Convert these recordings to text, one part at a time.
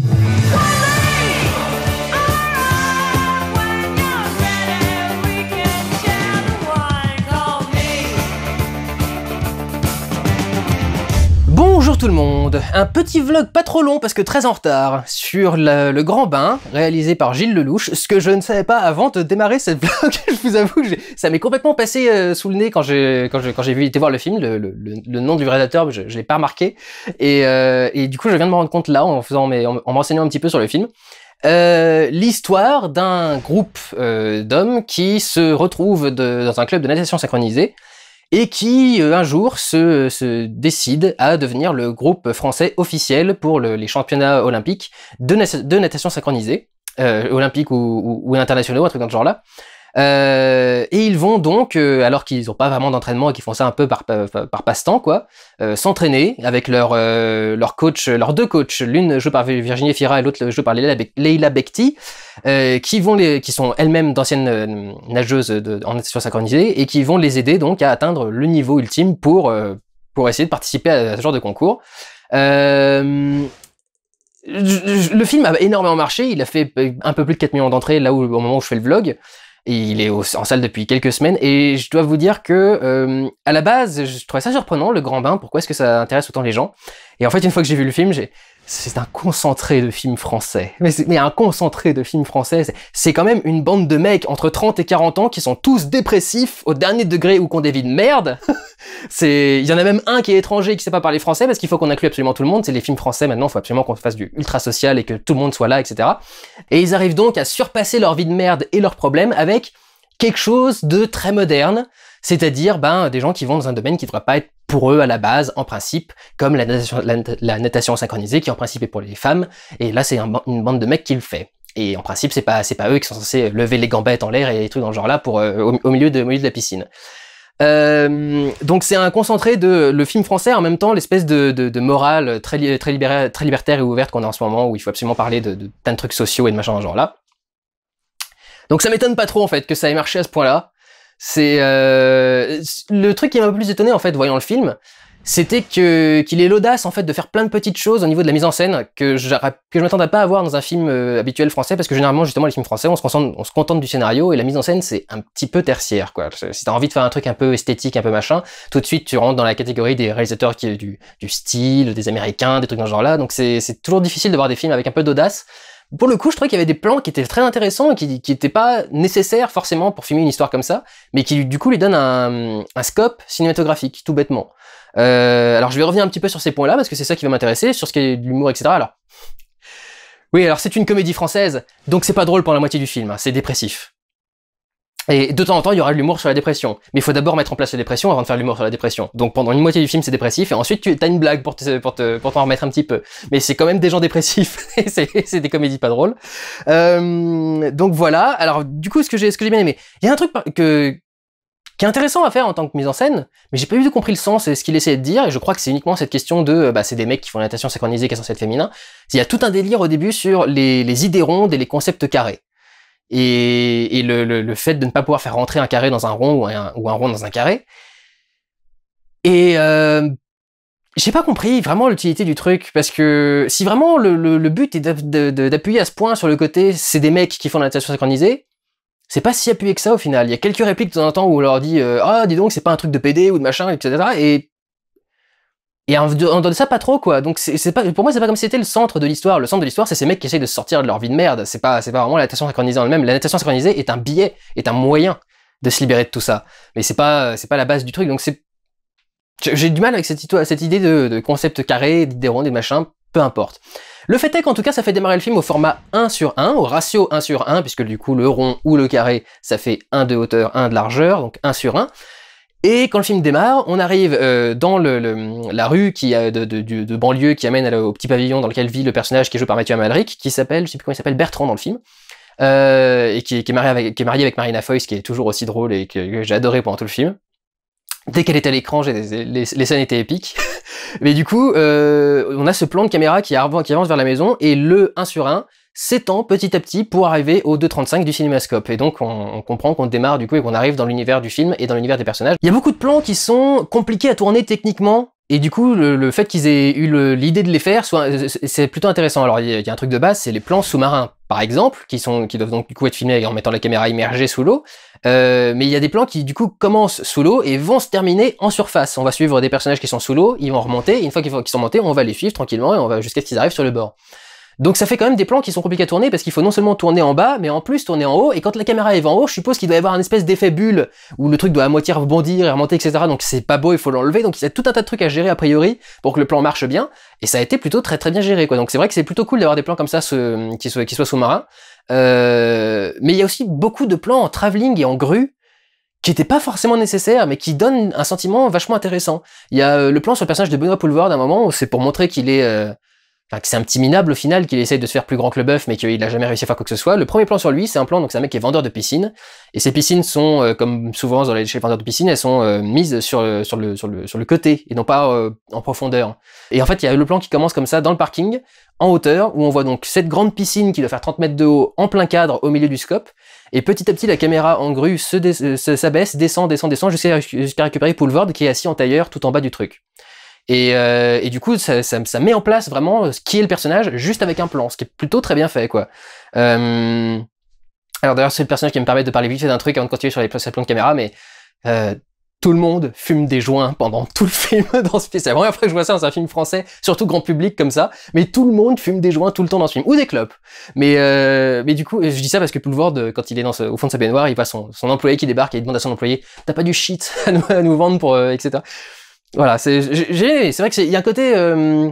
Yeah. tout le monde, un petit vlog pas trop long parce que très en retard sur le, grand bain réalisé par Gilles Lelouch, ce que je ne savais pas avant de démarrer cette vlog, je vous avoue ça m'est complètement passé euh, sous le nez quand j'ai quand j'ai quand été voir le film, le, nom du réalisateur je, ne l'ai pas remarqué euh, et, du coup je viens de me rendre compte là en faisant un petit peu sur le film. Euh, l'histoire d'un groupe d'hommes qui se retrouvent dans un club de natation synchronisée et qui euh, un jour se, se décide à devenir le groupe français officiel pour les championnats olympiques de, natation synchronisée, euh, olympiques ou, ou internationaux, un truc dans ce genre-là. Euh, et ils vont donc, euh, alors qu'ils n'ont pas vraiment d'entraînement et qu'ils font ça un peu par, euh, passe-temps, quoi, s'entraîner avec leur, leur coach, leurs deux coachs, l'une jouée par Virginie Fira et l'autre jouée par Leila Bekti, qui, vont les, qui sont elles-mêmes d'anciennes nageuses en natation synchronisée et qui vont les aider donc à atteindre le niveau ultime pour, pour essayer de participer à ce genre de concours. le film a énormément marché, il a fait un peu plus de 4 millions d'entrées là où au moment où je fais le vlog il est en salle depuis quelques semaines. Et je dois vous dire que, euh, à la base, je trouvais ça surprenant, le grand bain. Pourquoi est-ce que ça intéresse autant les gens Et en fait, une fois que j'ai vu le film, j'ai c'est un concentré de films français. Mais, mais un concentré de films français, c'est quand même une bande de mecs entre 30 et 40 ans qui sont tous dépressifs au dernier degré ou des vies de merde. c'est, il y en a même un qui est étranger et qui sait pas parler français parce qu'il faut qu'on inclue absolument tout le monde. C'est les films français maintenant, il faut absolument qu'on fasse du ultra social et que tout le monde soit là, etc. Et ils arrivent donc à surpasser leur vie de merde et leurs problèmes avec quelque chose de très moderne, c'est-à-dire ben, des gens qui vont dans un domaine qui ne devrait pas être pour eux à la base, en principe, comme la natation, la, natation synchronisée qui en principe est pour les femmes, et là c'est une bande de mecs qui le fait. Et en principe, c'est pas, c'est pas eux qui sont censés lever les gambettes en l'air et les trucs dans le genre là pour, euh, au, milieu de, la piscine. Euh, donc c'est un concentré de le film français en même temps l'espèce de, morale très, très, libertaire et ouverte qu'on a en ce moment où il faut absolument parler de, de plein de trucs sociaux et de machin dans le genre là. Donc ça m'étonne pas trop en fait que ça ait marché à ce point là. C'est euh, le truc qui m'a le plus étonné en fait voyant le film, c'était que qu'il ait l'audace en fait de faire plein de petites choses au niveau de la mise en scène que je que je m'attendais pas à voir dans un film euh, habituel français parce que généralement justement les films français on se contente on se contente du scénario et la mise en scène c'est un petit peu tertiaire quoi. Si t'as envie de faire un truc un peu esthétique un peu machin, tout de suite tu rentres dans la catégorie des réalisateurs qui du du style, des américains, des trucs dans ce genre là. Donc c'est c'est toujours difficile de voir des films avec un peu d'audace pour le coup, je trouvais qu'il y avait des plans qui étaient très intéressants et qui n'étaient pas nécessaires forcément pour filmer une histoire comme ça, mais qui du coup lui donnent un, scope cinématographique, tout bêtement. Euh, alors je vais revenir un petit peu sur ces points-là parce que c'est ça qui va m'intéresser, sur ce qui est de l'humour, etc. Alors, oui, alors c'est une comédie française, donc c'est pas drôle pendant la moitié du film, hein, c'est dépressif. Et de temps en temps, il y aura de l'humour sur la dépression. Mais il faut d'abord mettre en place la dépression avant de faire l'humour sur la dépression. Donc pendant une moitié du film, c'est dépressif, et ensuite tu as une blague pour t'en pour remettre un petit peu. Mais c'est quand même des gens dépressifs, et c'est des comédies pas drôles. Euh, donc voilà. Alors du coup, ce que j'ai ce que j'ai bien aimé, il y a un truc que qui est intéressant à faire en tant que mise en scène, mais j'ai pas du tout compris le sens et ce qu'il essayait de dire, et je crois que c'est uniquement cette question de, euh, bah, c'est des mecs qui font la natation synchronisée qui est censée être féminin. Il y a tout un délire au début sur les idées rondes et les concepts carrés et, le, fait de ne pas pouvoir faire rentrer un carré dans un rond ou un, rond dans un carré. Et euh, j'ai pas compris vraiment l'utilité du truc parce que si vraiment le, but est d'appuyer à ce point sur le côté c'est des mecs qui font de la natation synchronisée, c'est pas si appuyé que ça au final. Il y a quelques répliques de temps en temps où on leur dit euh, ah dis donc c'est pas un truc de PD ou de machin etc. Et et on ne ça, pas trop, quoi. Donc, c'est pas, pour moi, c'est pas comme si c'était le centre de l'histoire. Le centre de l'histoire, c'est ces mecs qui essayent de sortir de leur vie de merde. C'est pas, pas vraiment la natation synchronisée en elle-même. La natation synchronisée est un billet, est un moyen de se libérer de tout ça. Mais c'est pas, pas la base du truc. Donc, c'est, j'ai du mal avec cette, idée de, concept carré, des rondes des machin. Peu importe. Le fait est qu'en tout cas, ça fait démarrer le film au format 1 sur 1, au ratio 1 sur 1, puisque du coup, le rond ou le carré, ça fait 1 de hauteur, 1 de largeur, donc 1 sur 1. Et quand le film démarre, on arrive euh, dans le, la rue qui a de, banlieue qui amène au petit pavillon dans lequel vit le personnage qui est joué par Mathieu Amalric, qui s'appelle, je sais plus comment il s'appelle, Bertrand dans le film, euh, et qui, est marié avec, qui est marié avec Marina qui est toujours aussi drôle et que, j'ai adoré pendant tout le film. Dès qu'elle était à l'écran, les, scènes étaient épiques. Mais du coup, euh, on a ce plan de caméra qui qui avance vers la maison, et le 1 sur 1, s'étend petit à petit pour arriver au 2.35 du cinémascope. Et donc on, comprend qu'on démarre du coup et qu'on arrive dans l'univers du film et dans l'univers des personnages. Il y a beaucoup de plans qui sont compliqués à tourner techniquement, et du coup, le, fait qu'ils aient eu l'idée de les faire, euh, c'est plutôt intéressant. Alors, il y, a un truc de base, c'est les plans sous-marins, par exemple, qui sont, qui doivent donc du coup être filmés en mettant la caméra immergée sous l'eau. Euh, mais il y a des plans qui du coup commencent sous l'eau et vont se terminer en surface. On va suivre des personnages qui sont sous l'eau, ils vont remonter. Et une fois qu'ils sont montés, on va les suivre tranquillement et on va jusqu'à ce qu'ils arrivent sur le bord. Donc ça fait quand même des plans qui sont compliqués à tourner parce qu'il faut non seulement tourner en bas, mais en plus tourner en haut. Et quand la caméra est en haut, je suppose qu'il doit y avoir un espèce d'effet bulle où le truc doit à moitié rebondir et remonter, etc. Donc c'est pas beau, il faut l'enlever. Donc il y a tout un tas de trucs à gérer a priori pour que le plan marche bien. Et ça a été plutôt très très bien géré, quoi. Donc c'est vrai que c'est plutôt cool d'avoir des plans comme ça qui soient, sous-marins. Euh, mais il y a aussi beaucoup de plans en travelling et en grue qui n'étaient pas forcément nécessaires, mais qui donnent un sentiment vachement intéressant. Il y a euh, le plan sur le personnage de Benoît Poulvord d'un moment où c'est pour montrer qu'il est euh, Enfin, c'est un petit minable au final qu'il essaye de se faire plus grand que le bœuf, mais qu'il n'a jamais réussi à faire quoi que ce soit. Le premier plan sur lui, c'est un plan, donc c'est un mec qui est vendeur de piscine. Et ces piscines sont, euh, comme souvent dans les, chez les vendeurs de piscines, elles sont euh, mises sur, le, sur, le, côté et non pas euh, en profondeur. Et en fait, il y a le plan qui commence comme ça dans le parking, en hauteur, où on voit donc cette grande piscine qui doit faire 30 mètres de haut en plein cadre au milieu du scope. Et petit à petit, la caméra en grue s'abaisse, descend, descend, descend, jusqu'à récupérer Poulvord qui est assis en tailleur tout en bas du truc. Et, euh, et, du coup, ça, ça, ça, met en place vraiment ce qui est le personnage juste avec un plan, ce qui est plutôt très bien fait, quoi. Euh... Alors d'ailleurs, c'est le personnage qui me permet de parler vite fait d'un truc avant de continuer sur les plans de caméra, mais euh, tout le monde fume des joints pendant tout le film dans ce film. C'est la première fois que je vois ça dans un film français, surtout grand public comme ça, mais tout le monde fume des joints tout le temps dans ce film, ou des clopes. Mais, euh, mais du coup, je dis ça parce que Poulvord, euh, quand il est dans au fond de sa baignoire, il voit son, son employé qui débarque et il demande à son employé « T'as pas du shit à nous, à nous vendre pour... Euh, etc. » Voilà, c'est j'ai C'est vrai qu'il y a un côté euh,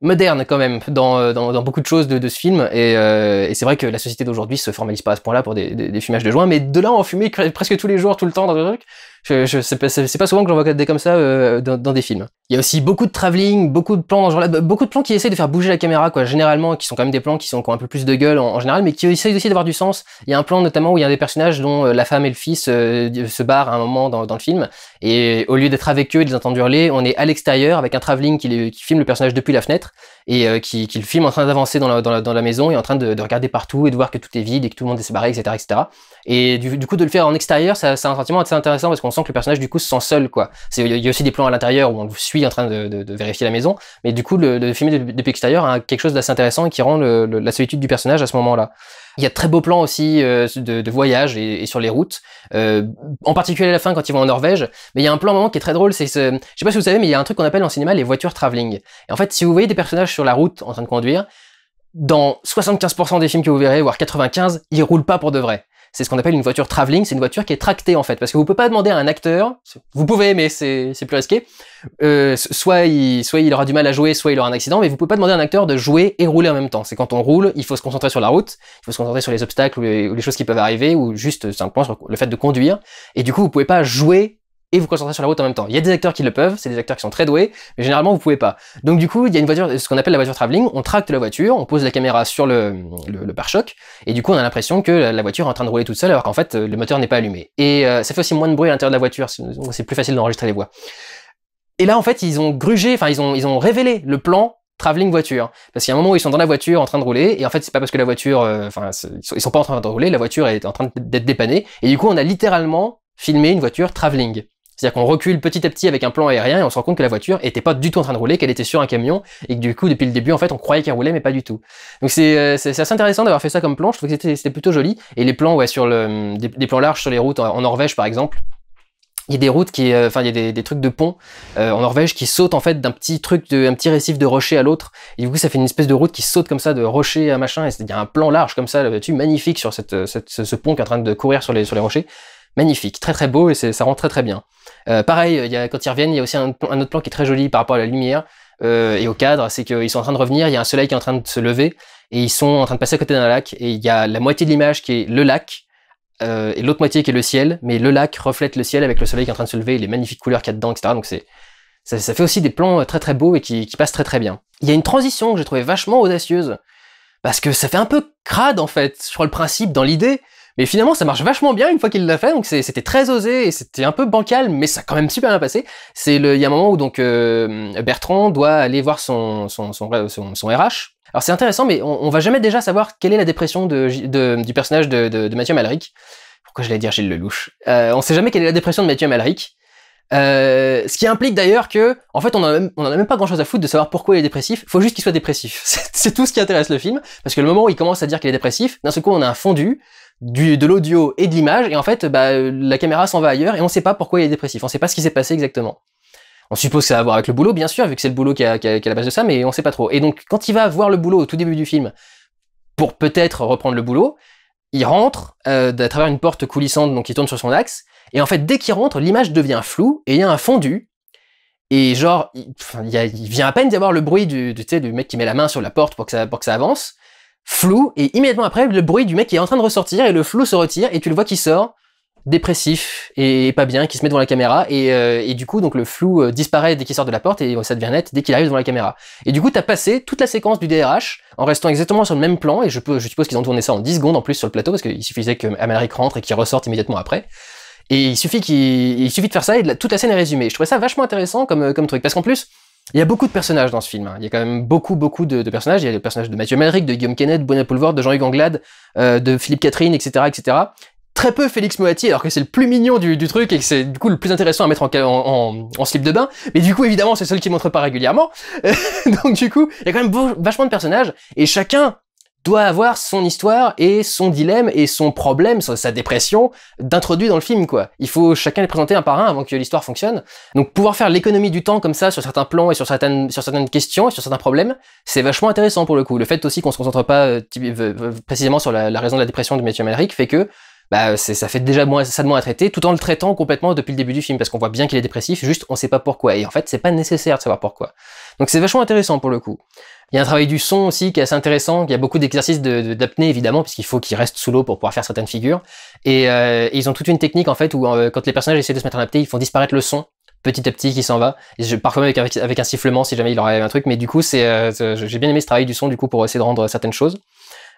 moderne quand même euh, dans, dans, beaucoup de choses de, ce film. Et, euh, et c'est vrai que la société d'aujourd'hui se formalise pas à ce point-là pour des, fumages de joint, mais de là en fumer presque tous les jours, tout le temps dans le truc. Je, je c'est pas, pas souvent que j'en vois des comme ça euh, dans, dans, des films. Il y a aussi beaucoup de travelling, beaucoup de plans genre, bah, beaucoup de plans qui essayent de faire bouger la caméra, quoi. Généralement, qui sont quand même des plans qui sont un peu plus de gueule en, général, mais qui essayent aussi d'avoir du sens. Il y a un plan notamment où il y a des personnages dont euh, la femme et le fils euh, se barrent à un moment dans, le film, et au lieu d'être avec eux et de les entendre hurler, on est à l'extérieur avec un travelling qui filme le personnage depuis la fenêtre et euh, qui, le filme en train d'avancer dans la, dans, la, dans maison et en train de, regarder partout et de voir que tout est vide et que tout le monde est séparé, etc. etc. Et du, coup, de le faire en extérieur, ça c'est un sentiment assez intéressant parce qu'on sent que le personnage, du coup, se sent seul. quoi. Il y a aussi des plans à l'intérieur où on le suit en train de, vérifier la maison, mais du coup, le, le filmer depuis l'extérieur a quelque chose d'assez intéressant et qui rend la solitude du personnage à ce moment-là. Il y a de très beaux plans aussi euh, de, de voyage et, sur les routes, euh, en particulier à la fin quand ils vont en Norvège. Mais il y a un plan moment qui est très drôle, c'est ce... je sais pas si vous savez, mais il y a un truc qu'on appelle en cinéma les voitures travelling. Et en fait, si vous voyez des personnages sur la route en train de conduire, dans 75% des films que vous verrez, voire 95, ils roulent pas pour de vrai c'est ce qu'on appelle une voiture traveling c'est une voiture qui est tractée en fait, parce que vous pouvez pas demander à un acteur, vous pouvez mais c'est plus risqué, euh, soit, il, soit il aura du mal à jouer, soit il aura un accident, mais vous pouvez pas demander à un acteur de jouer et rouler en même temps. C'est quand on roule, il faut se concentrer sur la route, il faut se concentrer sur les obstacles ou les, choses qui peuvent arriver, ou juste simplement sur le fait de conduire, et du coup vous pouvez pas jouer et vous concentrer sur la route en même temps. Il y a des acteurs qui le peuvent, c'est des acteurs qui sont très doués, mais généralement vous pouvez pas. Donc du coup, il y a une voiture, ce qu'on appelle la voiture travelling, on tracte la voiture, on pose la caméra sur le, pare-choc, et du coup on a l'impression que la voiture est en train de rouler toute seule alors qu'en fait euh, le moteur n'est pas allumé. Et euh, ça fait aussi moins de bruit à l'intérieur de la voiture, c'est plus facile d'enregistrer les voix. Et là en fait ils ont grugé, enfin ils ont, révélé le plan travelling voiture. Parce qu'il y a un moment où ils sont dans la voiture en train de rouler, et en fait, c'est pas parce que la voiture, euh, enfin, ils sont pas en train de rouler, la voiture est en train d'être dépannée, et du coup, on a littéralement filmé une voiture travelling. C'est-à-dire qu'on recule petit à petit avec un plan aérien et on se rend compte que la voiture était pas du tout en train de rouler, qu'elle était sur un camion et que du coup, depuis le début, en fait, on croyait qu'elle roulait, mais pas du tout. Donc c'est euh, assez intéressant d'avoir fait ça comme plan. Je trouve que c'était plutôt joli. Et les plans, ouais, sur le, hum, des, plans larges sur les routes en, Norvège, par exemple, il y a des routes qui, euh, enfin, il y a des, trucs de pont euh, en Norvège qui sautent en fait d'un petit truc, de, un petit récif de rocher à l'autre. Et du coup, ça fait une espèce de route qui saute comme ça de rocher à machin. Et il y a un plan large comme ça, là, magnifique sur ce, pont qui est en train de courir sur les rochers magnifique, très très beau et ça rend très très bien. Euh, pareil, y a, quand ils reviennent, il y a aussi un, autre plan qui est très joli par rapport à la lumière euh, et au cadre, c'est qu'ils sont en train de revenir, il y a un soleil qui est en train de se lever et ils sont en train de passer à côté d'un lac et il y a la moitié de l'image qui est le lac euh, et l'autre moitié qui est le ciel, mais le lac reflète le ciel avec le soleil qui est en train de se lever, et les magnifiques couleurs qu'il y a dedans, etc. Donc c'est ça, fait aussi des plans très très beaux et qui, passent très très bien. Il y a une transition que j'ai trouvé vachement audacieuse parce que ça fait un peu crade en fait sur le principe, dans l'idée. Mais finalement, ça marche vachement bien une fois qu'il l'a fait, donc c'était très osé et c'était un peu bancal, mais ça a quand même super bien passé. C'est le, il y a un moment où donc euh, Bertrand doit aller voir son son, son, RH. Alors c'est intéressant, mais on, va jamais déjà savoir quelle est la dépression de, du personnage de, de, Mathieu Malric. Pourquoi je l'ai dire Gilles Lelouch euh, On sait jamais quelle est la dépression de Mathieu Malric. Euh, ce qui implique d'ailleurs que, en fait, on n'en a, même pas grand-chose à foutre de savoir pourquoi il est dépressif. Faut juste qu'il soit dépressif. C'est tout ce qui intéresse le film, parce que le moment où il commence à dire qu'il est dépressif, d'un seul coup, on a un fondu de l'audio et de l'image, et en fait, bah, la caméra s'en va ailleurs, et on ne sait pas pourquoi il est dépressif. On ne sait pas ce qui s'est passé exactement. On suppose que ça a à voir avec le boulot, bien sûr, vu que c'est le boulot qui a, la base de ça, mais on sait pas trop. Et donc, quand il va voir le boulot au tout début du film, pour peut-être reprendre le boulot, il rentre euh, à travers une porte coulissante, donc il tourne sur son axe, et en fait, dès qu'il rentre, l'image devient floue et il y a un fondu. Et genre, il, vient à peine d'y avoir le bruit du, mec qui met la main sur la porte pour que ça, avance. Flou, et immédiatement après, le bruit du mec qui est en train de ressortir, et le flou se retire, et tu le vois qui sort, dépressif et pas bien, qui se met devant la caméra, et, euh, du coup, donc le flou euh, disparaît dès qu'il sort de la porte, et oh, ça devient net dès qu'il arrive devant la caméra. Et du coup, tu as passé toute la séquence du DRH en restant exactement sur le même plan, et je, suppose qu'ils ont tourné ça en 10 secondes en plus sur le plateau, parce qu'il suffisait que Amalric rentre et qu'il ressorte immédiatement après. Et il suffit, qu'il, suffit de faire ça et la, toute la scène est résumée. Je trouvais ça vachement intéressant comme, euh, comme truc. Parce qu'en plus, il y a beaucoup de personnages dans ce film. Hein. Il y a quand même beaucoup, beaucoup de, personnages. Il y a le personnage de Mathieu Malric, de Guillaume Kenneth, de Bonnet de Jean-Hugues Anglade, euh, de Philippe Catherine, etc., etc. Très peu Félix Moati, alors que c'est le plus mignon du, du truc et que c'est du coup le plus intéressant à mettre en, en, en, slip de bain. Mais du coup, évidemment, c'est celui qui montre pas régulièrement. Donc du coup, il y a quand même vachement de personnages et chacun doit avoir son histoire et son dilemme et son problème, sa dépression, d'introduit dans le film, quoi. Il faut chacun les présenter un par un avant que l'histoire fonctionne. Donc pouvoir faire l'économie du temps comme ça sur certains plans et sur certaines, questions et sur certains problèmes, c'est vachement intéressant pour le coup. Le fait aussi qu'on se concentre pas euh, précisément sur la, raison de la dépression de Mathieu Malric fait que bah, euh, ça fait déjà moins, ça moins à traiter, tout en le traitant complètement depuis le début du film, parce qu'on voit bien qu'il est dépressif, juste on sait pas pourquoi. Et en fait, c'est pas nécessaire de savoir pourquoi. Donc c'est vachement intéressant pour le coup. Il y a un travail du son aussi qui est assez intéressant. Il y a beaucoup d'exercices d'apnée de, évidemment, puisqu'il faut qu'il reste sous l'eau pour pouvoir faire certaines figures. Et, euh, ils ont toute une technique en fait où euh, quand les personnages essaient de se mettre en apnée, ils font disparaître le son petit à petit qui s'en va. Et je, parfois avec, avec, un sifflement si jamais il aurait un truc, mais du coup c'est j'ai bien aimé ce travail du son du coup pour essayer de rendre certaines choses.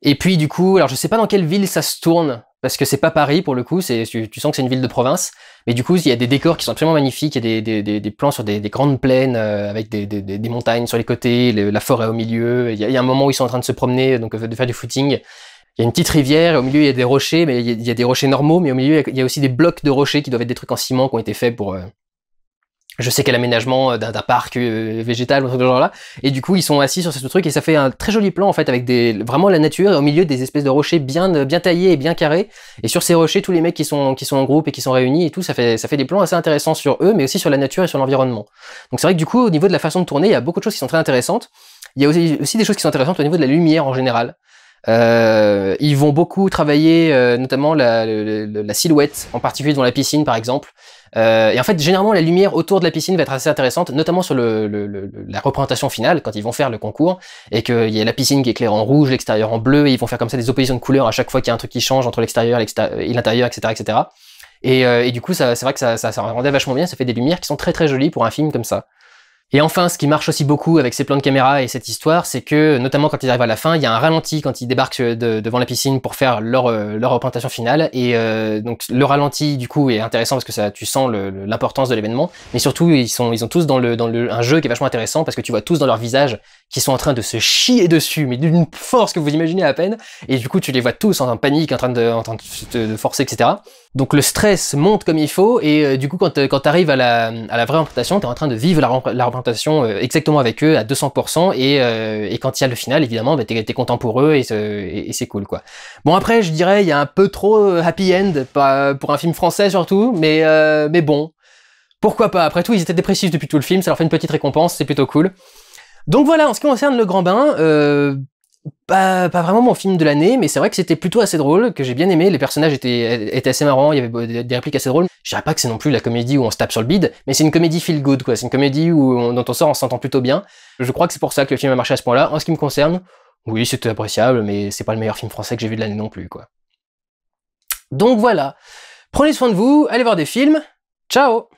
Et puis du coup, alors je sais pas dans quelle ville ça se tourne, parce que c'est pas Paris pour le coup, c'est tu, sens que c'est une ville de province, mais du coup il y a des décors qui sont absolument magnifiques, il y a des, plans sur des, grandes plaines euh, avec des, montagnes sur les côtés, la forêt au milieu, il y, a, un moment où ils sont en train de se promener, donc euh, de faire du footing, il y a une petite rivière, au milieu il y a des rochers, mais il y a, des rochers normaux, mais au milieu il y, a, aussi des blocs de rochers qui doivent être des trucs en ciment qui ont été faits pour, euh, je sais quel aménagement euh, d'un parc euh, végétal ou ce genre là. Et du coup, ils sont assis sur ce truc et ça fait un très joli plan en fait avec des vraiment la nature au milieu des espèces de rochers bien euh, taillés et bien carrés. Et sur ces rochers, tous les mecs qui sont en groupe et qui sont réunis et tout, ça fait des plans assez intéressants sur eux, mais aussi sur la nature et sur l'environnement. Donc c'est vrai que du coup, au niveau de la façon de tourner, il y a beaucoup de choses qui sont très intéressantes. Il y a aussi des choses qui sont intéressantes au niveau de la lumière en général. Euh, ils vont beaucoup travailler euh, notamment la, la, silhouette, en particulier dans la piscine par exemple. Euh, et en fait, généralement, la lumière autour de la piscine va être assez intéressante, notamment sur le, la représentation finale, quand ils vont faire le concours, et qu'il y a la piscine qui éclaire en rouge, l'extérieur en bleu, et ils vont faire comme ça des oppositions de couleurs à chaque fois qu'il y a un truc qui change entre l'extérieur et l'intérieur, etc. etc. Et, euh, et, du coup, c'est vrai que ça, ça, ça rendait vachement bien, ça fait des lumières qui sont très très jolies pour un film comme ça. Et enfin, ce qui marche aussi beaucoup avec ces plans de caméra et cette histoire, c'est que, notamment quand ils arrivent à la fin, il y a un ralenti quand ils débarquent euh, devant la piscine pour faire leur, euh, représentation finale. Et euh, donc, le ralenti, du coup, est intéressant parce que ça, tu sens l'importance de l'événement. Mais surtout, ils, sont, ils ont tous dans, le, dans le, un jeu qui est vachement intéressant parce que tu vois tous dans leur visage qu'ils sont en train de se chier dessus, mais d'une force que vous imaginez à peine. Et du coup, tu les vois tous en, panique, en train de, en forcer, etc. Donc le stress monte comme il faut et du coup quand, tu arrives à la, vraie représentation, tu es en train de vivre la, la, euh, exactement avec eux à 200%, euh, et, quand il y a le final, évidemment, bah, t'es content pour eux, et, et c'est cool, quoi. Bon, après, je dirais, il y a un peu trop euh, happy end, pas pour un film français surtout, mais, mais bon, pourquoi pas Après tout, ils étaient dépressifs depuis tout le film, ça leur fait une petite récompense, c'est plutôt cool. Donc voilà, en ce qui concerne le grand bain, pas, vraiment mon film de l'année, mais c'est vrai que c'était plutôt assez drôle, que j'ai bien aimé. Les personnages étaient, assez marrants, il y avait des répliques assez drôles. Je dirais pas que c'est non plus la comédie où on se tape sur le bide, mais c'est une comédie feel good, quoi. C'est une comédie où on, dont on sort, on s'entend plutôt bien. Je crois que c'est pour ça que le film a marché à ce point-là. En ce qui me concerne, oui, c'était appréciable, mais c'est pas le meilleur film français que j'ai vu de l'année non plus, quoi. Donc voilà. Prenez soin de vous, allez voir des films. Ciao